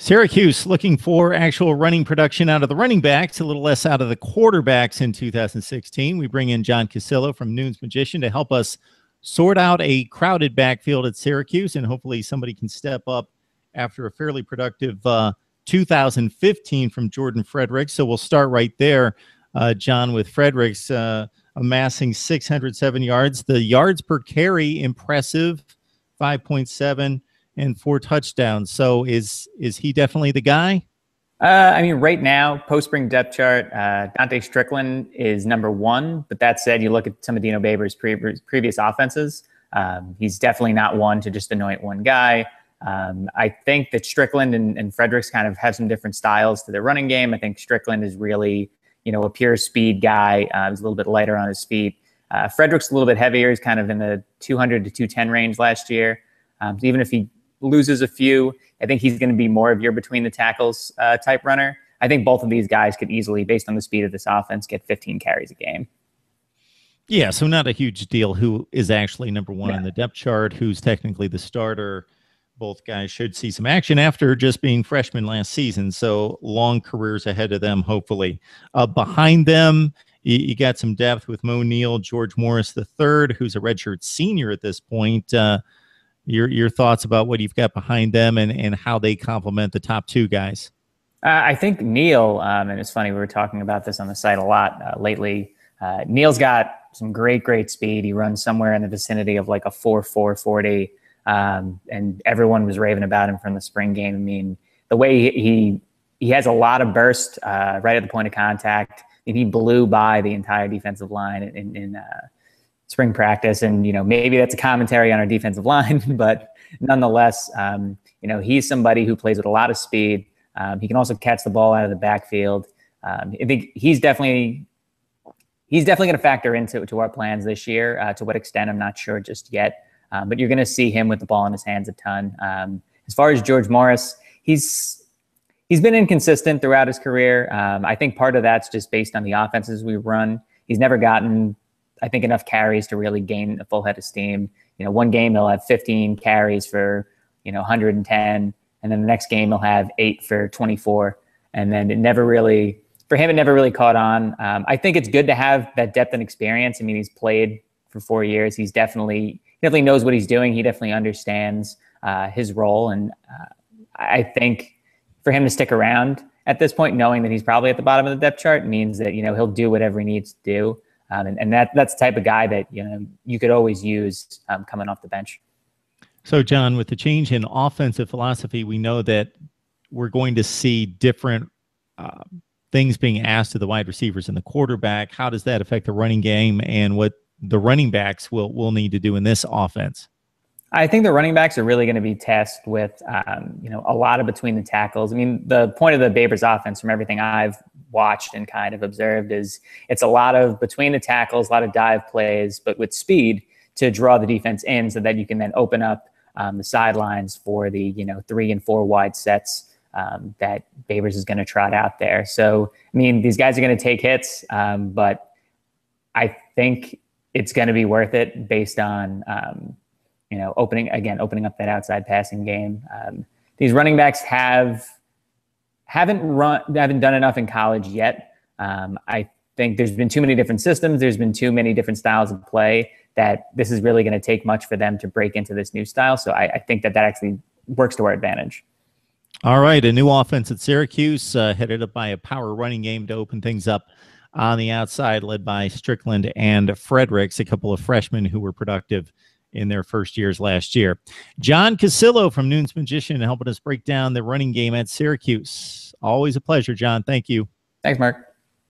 Syracuse looking for actual running production out of the running backs, a little less out of the quarterbacks in 2016. We bring in John Casillo from Noon's Magician to help us sort out a crowded backfield at Syracuse, and hopefully somebody can step up after a fairly productive uh, 2015 from Jordan Fredericks. So we'll start right there, uh, John, with Fredericks uh, amassing 607 yards. The yards per carry, impressive, 5.7 and four touchdowns. So is is he definitely the guy? Uh, I mean, right now, post spring depth chart, uh, Dante Strickland is number one. But that said, you look at some of Dino Baber's pre- previous offenses, um, he's definitely not one to just anoint one guy. Um, I think that Strickland and, and Fredericks kind of have some different styles to their running game. I think Strickland is really, you know, a pure speed guy. Uh, he's a little bit lighter on his feet. Uh, Fredericks a little bit heavier. He's kind of in the 200 to 210 range last year. Um, so even if he loses a few. I think he's going to be more of your between the tackles uh, type runner. I think both of these guys could easily, based on the speed of this offense, get 15 carries a game. Yeah, so not a huge deal. Who is actually number one yeah. on the depth chart? Who's technically the starter? Both guys should see some action after just being freshmen last season. So long careers ahead of them, hopefully. Uh, behind them, you, you, got some depth with Mo Neal, George Morris III, who's a redshirt senior at this point. Uh, your your thoughts about what you've got behind them and and how they complement the top two guys. Uh, I think Neil, um, and it's funny we were talking about this on the site a lot uh, lately. Uh, Neil's got some great great speed. He runs somewhere in the vicinity of like a four four forty, um, and everyone was raving about him from the spring game. I mean, the way he he has a lot of burst uh, right at the point of contact, and he blew by the entire defensive line in, in, in uh, spring practice. And, you know, maybe that's a commentary on our defensive line, but nonetheless, um, you know, he's somebody who plays with a lot of speed. Um, he can also catch the ball out of the backfield. Um, I think he's definitely he's definitely going to factor into to our plans this year. Uh, to what extent, I'm not sure just yet. Um, but you're going to see him with the ball in his hands a ton. Um, as far as George Morris, he's he's been inconsistent throughout his career. Um, I think part of that's just based on the offenses we run. He's never gotten I think enough carries to really gain a full head of steam. You know, one game he'll have 15 carries for you know 110, and then the next game he'll have eight for 24, and then it never really for him it never really caught on. Um, I think it's good to have that depth and experience. I mean, he's played for four years. He's definitely definitely knows what he's doing. He definitely understands uh, his role, and uh, I think for him to stick around at this point, knowing that he's probably at the bottom of the depth chart, means that you know he'll do whatever he needs to do um, and, and that that's the type of guy that you know you could always use um, coming off the bench. So, John, with the change in offensive philosophy, we know that we're going to see different uh, things being asked of the wide receivers and the quarterback. How does that affect the running game, and what the running backs will will need to do in this offense? I think the running backs are really going to be tasked with, um, you know, a lot of between the tackles. I mean, the point of the Babers offense, from everything I've watched and kind of observed is it's a lot of between the tackles, a lot of dive plays, but with speed to draw the defense in so that you can then open up um, the sidelines for the, you know, three and four wide sets um, that Babers is going to trot out there. So, I mean, these guys are going to take hits, um, but I think it's going to be worth it based on, um, you know, opening again, opening up that outside passing game. Um, these running backs have haven't run haven't done enough in college yet. Um, I think there's been too many different systems. There's been too many different styles of play that this is really going to take much for them to break into this new style. So I, I, think that that actually works to our advantage. All right, a new offense at Syracuse, uh, headed up by a power running game to open things up on the outside, led by Strickland and Fredericks, a couple of freshmen who were productive in their first years last year. John Casillo from Noon's Magician helping us break down the running game at Syracuse. Always a pleasure, John. Thank you. Thanks, Mark.